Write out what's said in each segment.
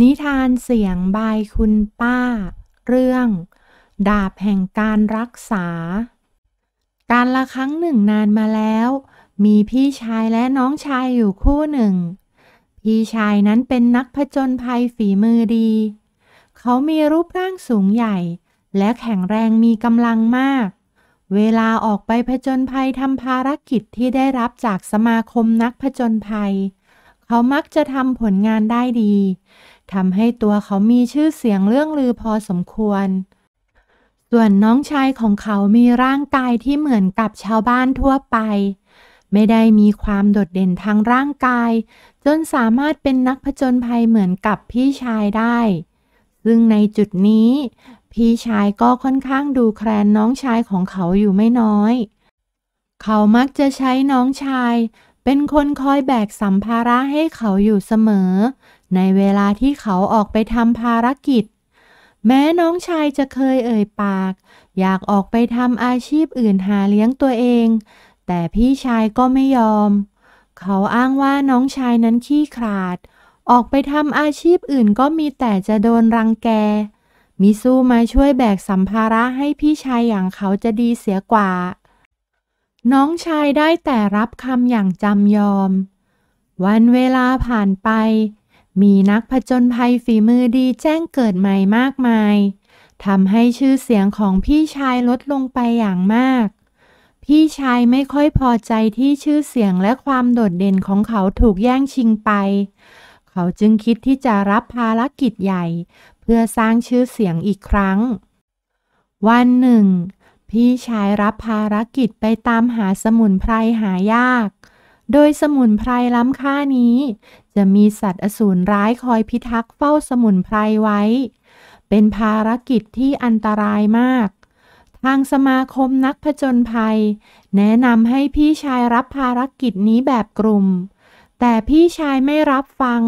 นิทานเสียงบายคุณป้า เรื่อง ดาบแห่งการรักษา การละครั้งหนึ่งนานมาแล้ว มีพี่ชายและน้องชายอยู่คู่หนึ่ง พี่ชายนั้นเป็นนักผจญภัยฝีมือดี เขามีรูปร่างสูงใหญ่ และแข็งแรงมีกำลังมาก เวลาออกไปผจญภัยทำภารกิจที่ได้รับจากสมาคมนักผจญภัย เขามักจะทำผลงานได้ดีทำให้ตัวเขามีชื่อเสียงเรื่องลือพอสมควร ส่วนน้องชายของเขามีร่างกายที่เหมือนกับชาวบ้านทั่วไป ไม่ได้มีความโดดเด่นทางร่างกาย จนสามารถเป็นนักผจญภัยเหมือนกับพี่ชายได้ ซึ่งในจุดนี้ พี่ชายก็ค่อนข้างดูแคลนน้องชายของเขาอยู่ไม่น้อย เขามักจะใช้น้องชายเป็นคนคอยแบกสัมภาระให้เขาอยู่เสมอในเวลาที่เขาออกไปทำภารกิจ แม้น้องชายจะเคยเอ่ยปาก อยากออกไปทำอาชีพอื่นหาเลี้ยงตัวเอง แต่พี่ชายก็ไม่ยอม เขาอ้างว่าน้องชายนั้นขี้ขลาด ออกไปทำอาชีพอื่นก็มีแต่จะโดนรังแกมิซูมาช่วยแบกสัมภาระให้พี่ชายอย่างเขาจะดีเสียกว่า น้องชายได้แต่รับคำอย่างจำยอม วันเวลาผ่านไปมีนักผจญภัยฝีมือดีแจ้งเกิดใหม่มากมาย ทำให้ชื่อเสียงของพี่ชายลดลงไปอย่างมาก พี่ชายไม่ค่อยพอใจที่ชื่อเสียงและความโดดเด่นของเขาถูกแย่งชิงไป เขาจึงคิดที่จะรับภารกิจใหญ่ เพื่อสร้างชื่อเสียงอีกครั้ง วันหนึ่ง พี่ชายรับภารกิจไปตามหาสมุนไพรหายาก โดยสมุนไพรล้ำค่านี้จะมีสัตว์อสูรร้ายคอยพิทักษ์เฝ้าสมุนไพรไว้ เป็นภารกิจที่อันตรายมาก ทางสมาคมนักผจญภัย แนะนำให้พี่ชายรับภารกิจนี้แบบกลุ่ม แต่พี่ชายไม่รับฟัง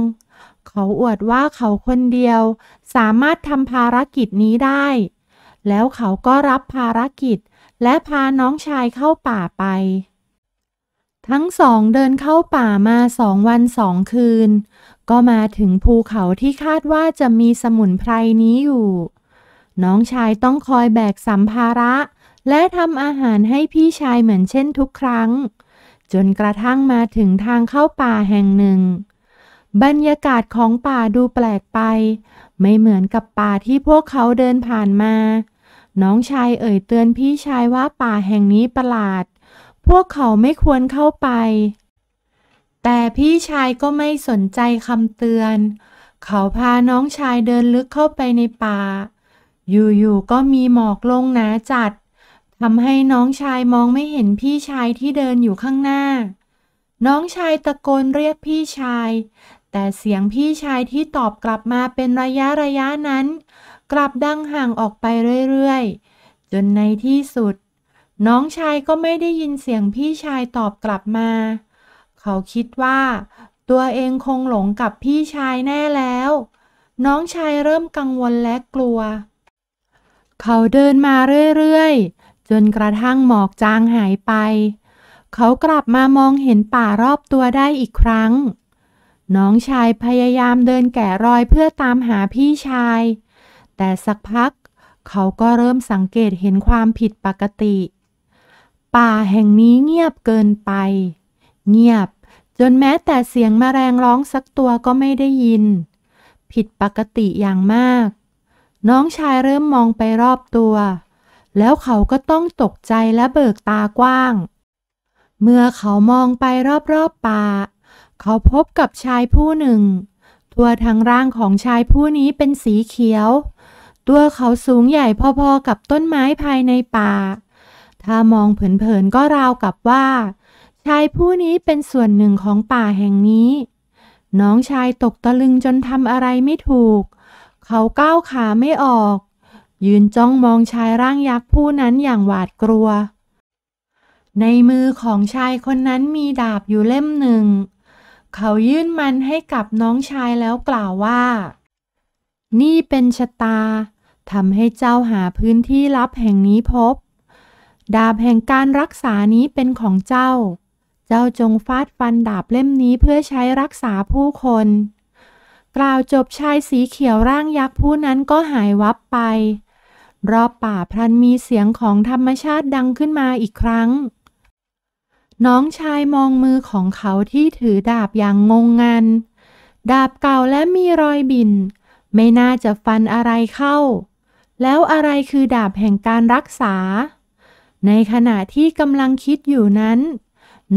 เขาอวดว่าเขาคนเดียวสามารถทำภารกิจนี้ได้ แล้วเขาก็รับภารกิจและพาน้องชายเข้าป่าไปทั้งสองเดินเข้าป่ามาสองวันสองคืน ก็มาถึงภูเขาที่คาดว่าจะมีสมุนไพรนี้อยู่ น้องชายต้องคอยแบกสัมภาระ และทำอาหารให้พี่ชายเหมือนเช่นทุกครั้ง จนกระทั่งมาถึงทางเข้าป่าแห่งหนึ่ง บรรยากาศของป่าดูแปลกไป ไม่เหมือนกับป่าที่พวกเขาเดินผ่านมา น้องชายเอ่ยเตือนพี่ชายว่าป่าแห่งนี้ประหลาดพวกเขาไม่ควรเข้าไป แต่พี่ชายก็ไม่สนใจคำเตือน เขาพาน้องชายเดินลึกเข้าไปในป่า อยู่ๆ ก็มีหมอกลงหนาจัดทำให้น้องชายมองไม่เห็นพี่ชายที่เดินอยู่ข้างหน้า น้องชายตะโกนเรียกพี่ชาย แต่เสียงพี่ชายที่ตอบกลับมาเป็นระยะ ระยะ นั้น กลับดังห่างออกไปเรื่อยๆ จนในที่สุดน้องชายก็ไม่ได้ยินเสียงพี่ชายตอบกลับมา เขาคิดว่าตัวเองคงหลงกับพี่ชายแน่แล้ว น้องชายเริ่มกังวลและกลัว เขาเดินมาเรื่อยๆ จนกระทั่งหมอกจางหายไป เขากลับมามองเห็นป่ารอบตัวได้อีกครั้ง น้องชายพยายามเดินแกะรอยเพื่อตามหาพี่ชาย แต่สักพักเขาก็เริ่มสังเกตเห็นความผิดปกติเป่าแห่งนี้เงียบเกินไป เงียบจนแม้แต่เสียงมแมลงร้องสักตัวก็ไม่ได้ยิน ผิดปกติอย่างมาก น้องชายเริ่มมองไปรอบตัว แล้วเขาก็ต้องตกใจและเบิกตากว้าง เมื่อเขามองไปรอบๆป่า เขาพบกับชายผู้หนึ่ง ตัวทั้งร่างของชายผู้นี้เป็นสีเขียว ตัวเขาสูงใหญ่พอๆกับต้นไม้ภายในป่าถ้ามองเผินๆก็ราวกับว่า ชายผู้นี้เป็นส่วนหนึ่งของป่าแห่งนี้ น้องชายตกตะลึงจนทำอะไรไม่ถูก เขาก้าวขาไม่ออก ยืนจ้องมองชายร่างยักษ์ผู้นั้นอย่างหวาดกลัว ในมือของชายคนนั้นมีดาบอยู่เล่มหนึ่ง เขายื่นมันให้กับน้องชายแล้วกล่าวว่า นี่เป็นชะตาทำให้เจ้าหาพื้นที่ลับแห่งนี้พบดาบแห่งการรักษานี้เป็นของเจ้า เจ้าจงฟาดฟันดาบเล่มนี้เพื่อใช้รักษาผู้คน กล่าวจบชายสีเขียวร่างยักษ์ผู้นั้นก็หายวับไป รอบป่าพรันมีเสียงของธรรมชาติดังขึ้นมาอีกครั้ง น้องชายมองมือของเขาที่ถือดาบอย่างงงงัน ดาบเก่าและมีรอยบิน ไม่น่าจะฟันอะไรเข้า แล้วอะไรคือดาบแห่งการรักษาในขณะที่กำลังคิดอยู่นั้น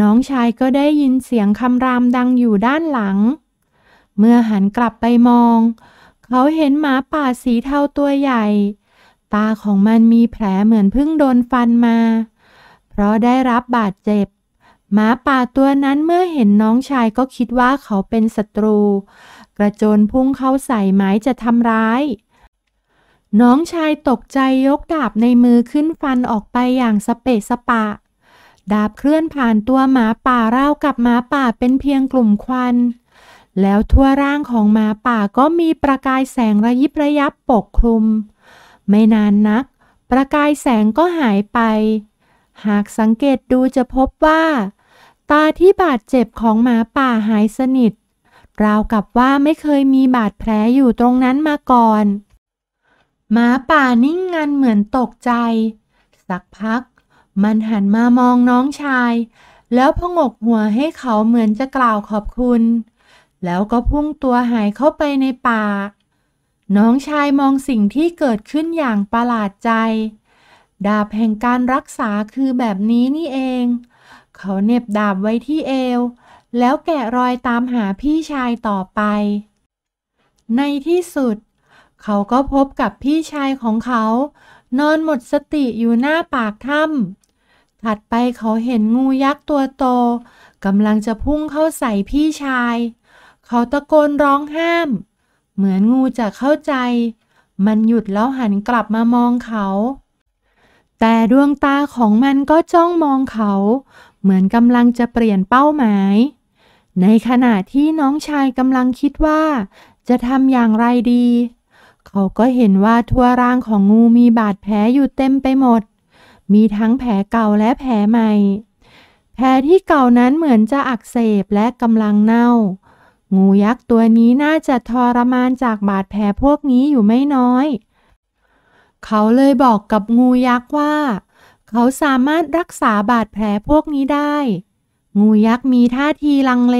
น้องชายก็ได้ยินเสียงคำรามดังอยู่ด้านหลัง เมื่อหันกลับไปมอง เขาเห็นหมาป่าสีเทาตัวใหญ่ ตาของมันมีแผลเหมือนเพิ่งโดนฟันมา เพราะได้รับบาดเจ็บหมาป่าตัวนั้นเมื่อเห็นน้องชายก็คิดว่าเขาเป็นศัตรู กระโจนพุ่งเข้าใส่ไม้จะทำร้ายน้องชายตกใจยกดาบในมือขึ้นฟันออกไปอย่างสเปะสปะ ดาบเคลื่อนผ่านตัวหมาป่าร่าวกับหมาป่าเป็นเพียงกลุ่มควัน แล้วทั่วร่างของหมาป่าก็มีประกายแสงระยิบระยับปกคลุม ไม่นานนักประกายแสงก็หายไป หากสังเกตดูจะพบว่า ตาที่บาดเจ็บของหมาป่าหายสนิท ราวกับว่าไม่เคยมีบาดแผลอยู่ตรงนั้นมาก่อนหมาป่านิ่งงันเหมือนตกใจ สักพัก มันหันมามองน้องชาย แล้วพงกหัวให้เขาเหมือนจะกล่าวขอบคุณ แล้วก็พุ่งตัวหายเข้าไปในป่า น้องชายมองสิ่งที่เกิดขึ้นอย่างประหลาดใจ ดาบแห่งการรักษาคือแบบนี้นี่เอง เขาเน็บดาบไว้ที่เอว แล้วแกะรอยตามหาพี่ชายต่อไป ในที่สุดเขาก็พบกับพี่ชายของเขา นอนหมดสติอยู่หน้าปากถ้ำถัดไปเขาเห็นงูยักษ์ตัวโตกำลังจะพุ่งเข้าใส่พี่ชาย เขาตะโกนร้องห้าม เหมือนงูจะเข้าใจ มันหยุดแล้วหันกลับมามองเขา แต่ดวงตาของมันก็จ้องมองเขา เหมือนกำลังจะเปลี่ยนเป้าหมาย ในขณะที่น้องชายกำลังคิดว่า จะทำอย่างไรดีเขาก็เห็นว่าทั่วร่างของงูมีบาดแผลอยู่เต็มไปหมด มีทั้งแผลเก่าและแผลใหม่ แผลที่เก่านั้นเหมือนจะอักเสบและกำลังเน่า งูยักษ์ตัวนี้น่าจะทรมานจากบาดแผลพวกนี้อยู่ไม่น้อย เขาเลยบอกกับงูยักษ์ว่า เขาสามารถรักษาบาดแผลพวกนี้ได้ งูยักษ์มีท่าทีลังเล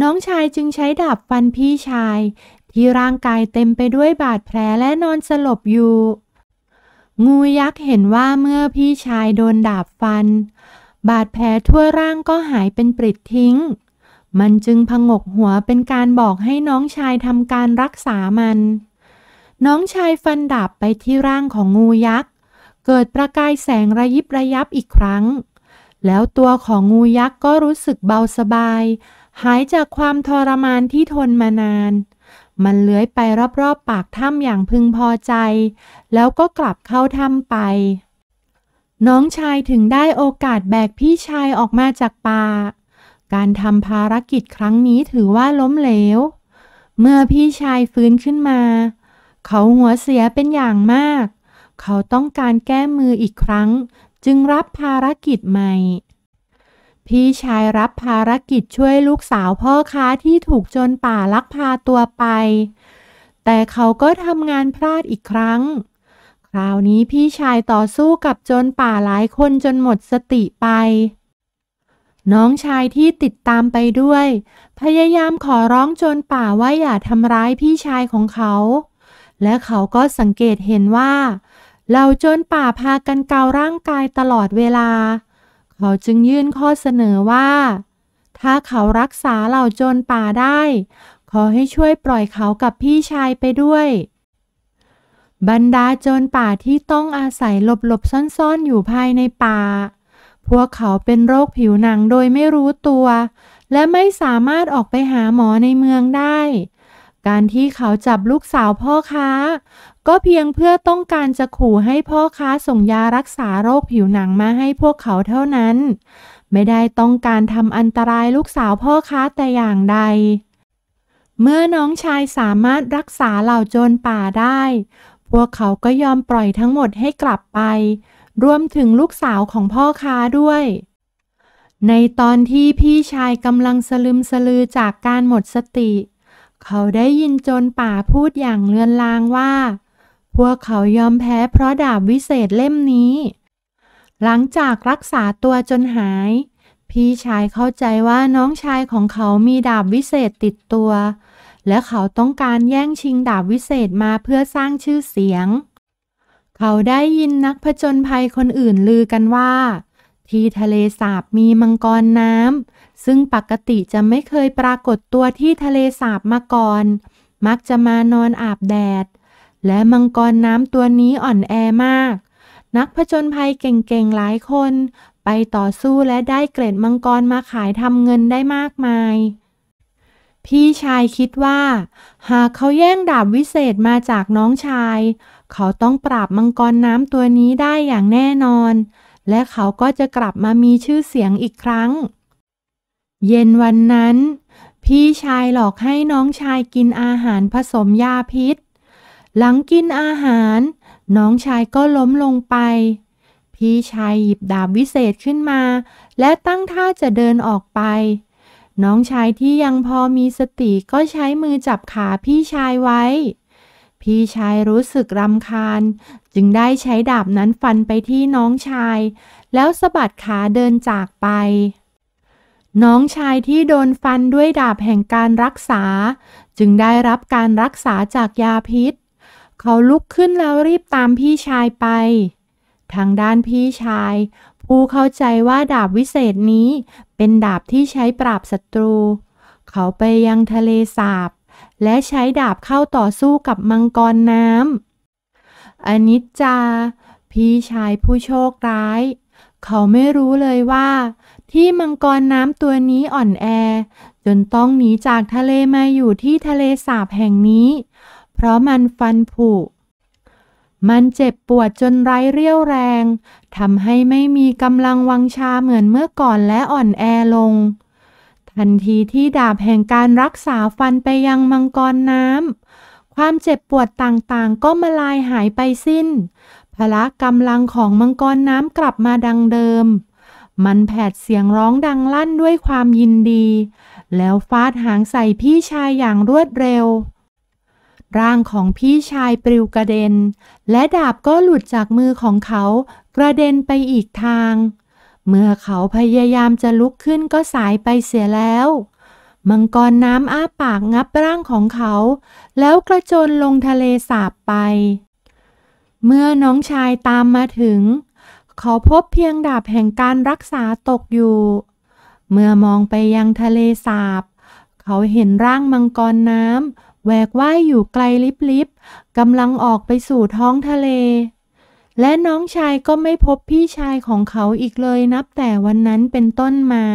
น้องชายจึงใช้ดาบฟันพี่ชายที่ร่างกายเต็มไปด้วยบาดแผลและนอนสลบอยู่ งูยักษ์เห็นว่าเมื่อพี่ชายโดนดาบฟัน บาดแผลทั่วร่างก็หายเป็นปริดทิ้ง มันจึงพงกหัวเป็นการบอกให้น้องชายทำการรักษามัน น้องชายฟันดาบไปที่ร่างของงูยักษ์ เกิดประกายแสงระยิบระยับอีกครั้ง แล้วตัวของงูยักษ์ก็รู้สึกเบาสบาย หายจากความทรมานที่ทนมานานมันเลื้อยไปรอบๆ ปากถ้ำอย่างพึงพอใจ แล้วก็กลับเข้าถ้ำไป น้องชายถึงได้โอกาสแบกพี่ชายออกมาจากป่า การทำภารกิจครั้งนี้ถือว่าล้มเหลว เมื่อพี่ชายฟื้นขึ้นมา เขาหัวเสียเป็นอย่างมาก เขาต้องการแก้มืออีกครั้ง จึงรับภารกิจใหม่พี่ชายรับภารกิจช่วยลูกสาวพ่อค้าที่ถูกจนป่าลักพาตัวไป แต่เขาก็ทำงานพลาดอีกครั้ง คราวนี้พี่ชายต่อสู้กับจนป่าหลายคนจนหมดสติไป น้องชายที่ติดตามไปด้วย พยายามขอร้องจนป่าว่าอย่าทำร้ายพี่ชายของเขา และเขาก็สังเกตเห็นว่าเหล่าจนป่าพากันเการ่างกายตลอดเวลาเขาจึงยื่นข้อเสนอว่า ถ้าเขารักษาเหล่าโจรป่าได้ ขอให้ช่วยปล่อยเขากับพี่ชายไปด้วย บรรดาโจรป่าที่ต้องอาศัยหลบหลบซ่อนๆ อยู่ภายในป่า พวกเขาเป็นโรคผิวหนังโดยไม่รู้ตัว และไม่สามารถออกไปหาหมอในเมืองได้การที่เขาจับลูกสาวพ่อค้า ก็เพียงเพื่อต้องการจะขู่ให้พ่อค้าส่งยารักษาโรคผิวหนังมาให้พวกเขาเท่านั้น ไม่ได้ต้องการทำอันตรายลูกสาวพ่อค้าแต่อย่างใด เมื่อน้องชายสามารถรักษาเหล่าโจรป่าได้ พวกเขาก็ยอมปล่อยทั้งหมดให้กลับไปรวมถึงลูกสาวของพ่อค้าด้วย ในตอนที่พี่ชายกำลังสลึมสลือจากการหมดสติเขาได้ยินจนป่าพูดอย่างเลือนลางว่า พวกเขายอมแพ้เพราะดาบวิเศษเล่มนี้ หลังจากรักษาตัวจนหาย พี่ชายเข้าใจว่าน้องชายของเขามีดาบวิเศษติดตัว และเขาต้องการแย่งชิงดาบวิเศษมาเพื่อสร้างชื่อเสียง เขาได้ยินนักผจญภัยคนอื่นลือกันว่า ที่ทะเลสาบมีมังกรน้ำซึ่งปกติจะไม่เคยปรากฏตัวที่ทะเลสาบมาก่อน มักจะมานอนอาบแดด และมังกรน้ำตัวนี้อ่อนแอมาก นักผจญภัยเก่ง ๆ หลายคน ไปต่อสู้และได้เกล็ดมังกรมาขายทำเงินได้มากมาย พี่ชายคิดว่า หากเขาแย่งดาบวิเศษมาจากน้องชาย เขาต้องปราบมังกรน้ำตัวนี้ได้อย่างแน่นอน และเขาก็จะกลับมามีชื่อเสียงอีกครั้งเย็นวันนั้น พี่ชายหลอกให้น้องชายกินอาหารผสมยาพิษ หลังกินอาหาร น้องชายก็ล้มลงไป พี่ชายหยิบดาบวิเศษขึ้นมา และตั้งท่าจะเดินออกไป น้องชายที่ยังพอมีสติก็ใช้มือจับขาพี่ชายไว้ พี่ชายรู้สึกรำคาญ จึงได้ใช้ดาบนั้นฟันไปที่น้องชาย แล้วสะบัดขาเดินจากไปน้องชายที่โดนฟันด้วยดาบแห่งการรักษาจึงได้รับการรักษาจากยาพิษ เขาลุกขึ้นแล้วรีบตามพี่ชายไป ทางด้านพี่ชาย ผู้เข้าใจว่าดาบวิเศษนี้เป็นดาบที่ใช้ปราบศัตรู เขาไปยังทะเลสาบ และใช้ดาบเข้าต่อสู้กับมังกรน้ำอนิจจาพี่ชายผู้โชคร้าย เขาไม่รู้เลยว่าที่มังกรน้ำตัวนี้อ่อนแอ จนต้องหนีจากทะเลมาอยู่ที่ทะเลสาบแห่งนี้ เพราะมันฟันผุมันเจ็บปวดจนไร้เรี่ยวแรงทำให้ไม่มีกำลังวังชาเหมือนเมื่อก่อนและอ่อนแอลง ทันทีที่ดาบแห่งการรักษาฟันไปยังมังกรน้ำความเจ็บปวดต่างๆ ก็มาลายหายไปสิ้น พละกำลังของมังกรน้ำกลับมาดังเดิมมันแผดเสียงร้องดังลั่นด้วยความยินดี แล้วฟาดหางใส่พี่ชายอย่างรวดเร็ว ร่างของพี่ชายปลิวกระเด็น และดาบก็หลุดจากมือของเขากระเด็นไปอีกทาง เมื่อเขาพยายามจะลุกขึ้นก็สายไปเสียแล้วมังกรน้ำอ้าปากงับร่างของเขา แล้วกระโจนลงทะเลสาบไป เมื่อน้องชายตามมาถึงขาพบเพียงดาบแห่งการรักษาตกอยู่ เมื่อมองไปยังทะเลสาบ เขาเห็นร่างมังกรน้ำแหวกว่ายอยู่ไกลลิบลิบกำลังออกไปสู่ท้องทะเล และน้องชายก็ไม่พบพี่ชายของเขาอีกเลยนับแต่วันนั้นเป็นต้นมา